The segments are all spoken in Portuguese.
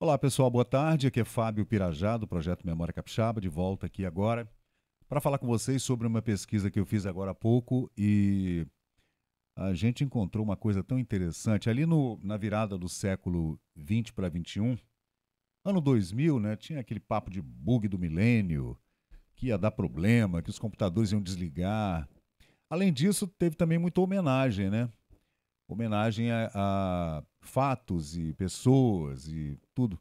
Olá pessoal, boa tarde. Aqui é Fábio Pirajá, do projeto Memória Capixaba, de volta aqui agora para falar com vocês sobre uma pesquisa que eu fiz agora há pouco e a gente encontrou uma coisa tão interessante. Ali no, na virada do século 20 para 21, ano 2000, né, tinha aquele papo de bug do milênio, que ia dar problema, que os computadores iam desligar. Além disso, teve também muita homenagem, né? homenagem a, a fatos e pessoas e tudo.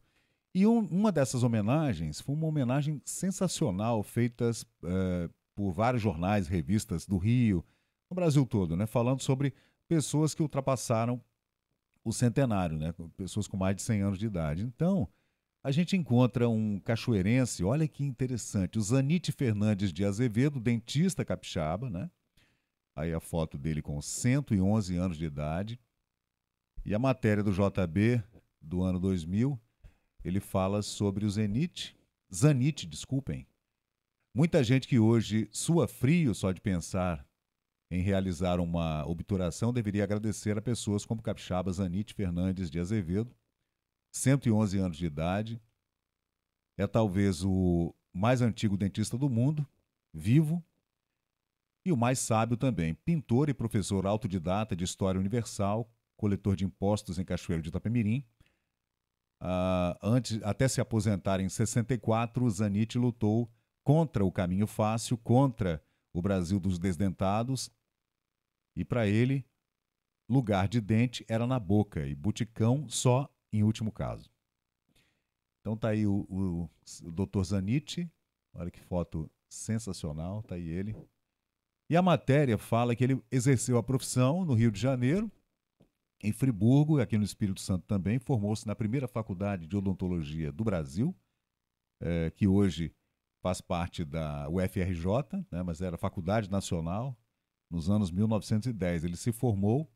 E um, uma dessas homenagens foi uma homenagem sensacional feita eh, por vários jornais, revistas do Rio, no Brasil todo, né? Falando sobre pessoas que ultrapassaram o centenário, né? Pessoas com mais de 100 anos de idade. Então, a gente encontra um cachoeirense, olha que interessante, o Zanite Fernandes de Azevedo, dentista capixaba, né? Aí a foto dele com 111 anos de idade. E a matéria do JB do ano 2000, ele fala sobre o Zenit, Zanit, desculpem. Muita gente que hoje sua frio só de pensar em realizar uma obturação deveria agradecer a pessoas como Capixaba Zanit Fernandes de Azevedo, 111 anos de idade, é talvez o mais antigo dentista do mundo, vivo, e o mais sábio também, pintor e professor autodidata de História Universal, coletor de impostos em Cachoeiro de Itapemirim. Uh, antes, até se aposentar em 64, Zanetti lutou contra o caminho fácil, contra o Brasil dos desdentados, e para ele, lugar de dente era na boca e buticão só em último caso. Então tá aí o, o, o Dr. Zanetti, olha que foto sensacional, tá aí ele. E a matéria fala que ele exerceu a profissão no Rio de Janeiro, em Friburgo, aqui no Espírito Santo também, formou-se na primeira faculdade de odontologia do Brasil, é, que hoje faz parte da UFRJ, né, mas era Faculdade Nacional, nos anos 1910. Ele se formou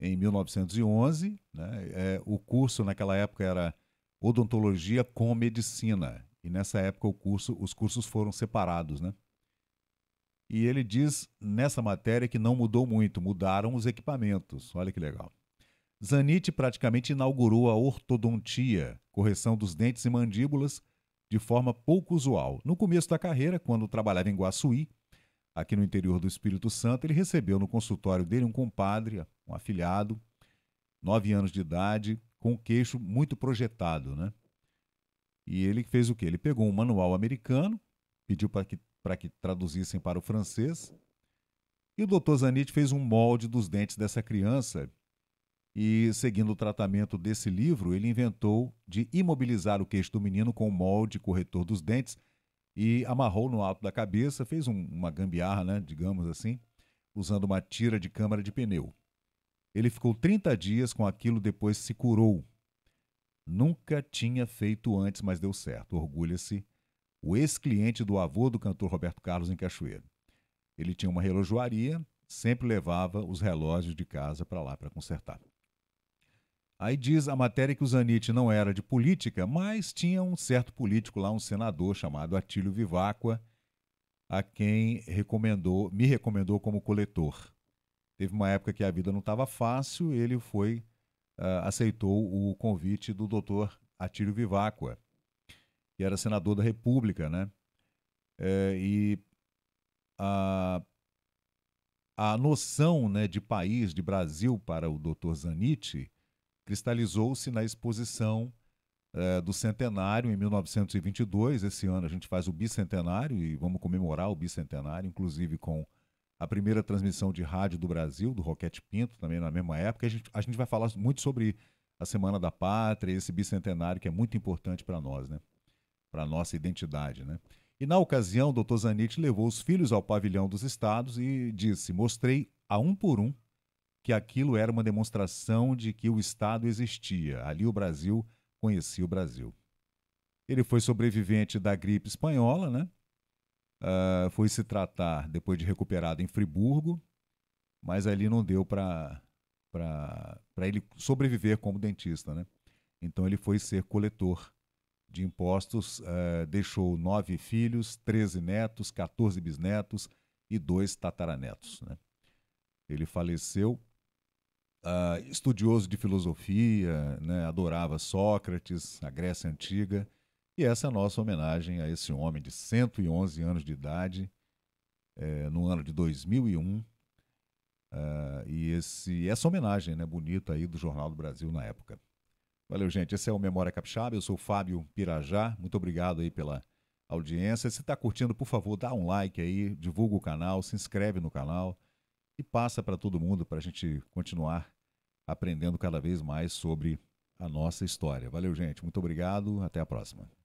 em 1911. Né, é, o curso naquela época era Odontologia com Medicina. E nessa época o curso, os cursos foram separados, né? E ele diz nessa matéria que não mudou muito, mudaram os equipamentos. Olha que legal. Zanetti praticamente inaugurou a ortodontia, correção dos dentes e mandíbulas, de forma pouco usual. No começo da carreira, quando trabalhava em Guaçuí, aqui no interior do Espírito Santo, ele recebeu no consultório dele um compadre, um afilhado, nove anos de idade, com o queixo muito projetado, né? E ele fez o quê? Ele pegou um manual americano, pediu para que para que traduzissem para o francês. E o Dr. Zanit fez um molde dos dentes dessa criança e, seguindo o tratamento desse livro, ele inventou de imobilizar o queixo do menino com o um molde corretor dos dentes e amarrou no alto da cabeça, fez um, uma gambiarra, né, digamos assim, usando uma tira de câmara de pneu. Ele ficou 30 dias com aquilo, depois se curou. Nunca tinha feito antes, mas deu certo. Orgulha-se o ex-cliente do avô do cantor Roberto Carlos em Cachoeiro. Ele tinha uma relojoaria, sempre levava os relógios de casa para lá para consertar. Aí diz a matéria que o Zanitti não era de política, mas tinha um certo político lá, um senador chamado Atílio Vivacqua, a quem recomendou, me recomendou como coletor. Teve uma época que a vida não estava fácil, ele foi uh, aceitou o convite do doutor Atílio Vivacqua e era senador da República, né? É, e a, a noção né, de país, de Brasil para o Dr. Zanitti, cristalizou-se na exposição é, do centenário em 1922. Esse ano a gente faz o bicentenário e vamos comemorar o bicentenário, inclusive com a primeira transmissão de rádio do Brasil, do Roquete Pinto, também na mesma época. A gente, a gente vai falar muito sobre a Semana da Pátria, esse bicentenário que é muito importante para nós, né? para a nossa identidade. Né? E na ocasião, o doutor Zanit levou os filhos ao pavilhão dos estados e disse: mostrei a um por um que aquilo era uma demonstração de que o Estado existia. Ali o Brasil conhecia o Brasil. Ele foi sobrevivente da gripe espanhola, né? Uh, foi se tratar depois de recuperado em Friburgo, mas ali não deu para ele sobreviver como dentista, né? Então ele foi ser coletor de impostos uh, deixou nove filhos, treze netos, 14 bisnetos e dois tataranetos. Né? Ele faleceu uh, estudioso de filosofia, né? adorava Sócrates, a Grécia Antiga, e essa é a nossa homenagem a esse homem de 111 anos de idade, eh, no ano de 2001, Uh, ah, e esse, essa homenagem né, bonita aí do Jornal do Brasil na época. Valeu, gente. Esse é o Memória Capixaba. Eu sou o Fábio Pirajá. Muito obrigado aí pela audiência. Se está curtindo, por favor, dá um like aí, divulga o canal, se inscreve no canal e passa para todo mundo para a gente continuar aprendendo cada vez mais sobre a nossa história. Valeu, gente. Muito obrigado. Até a próxima.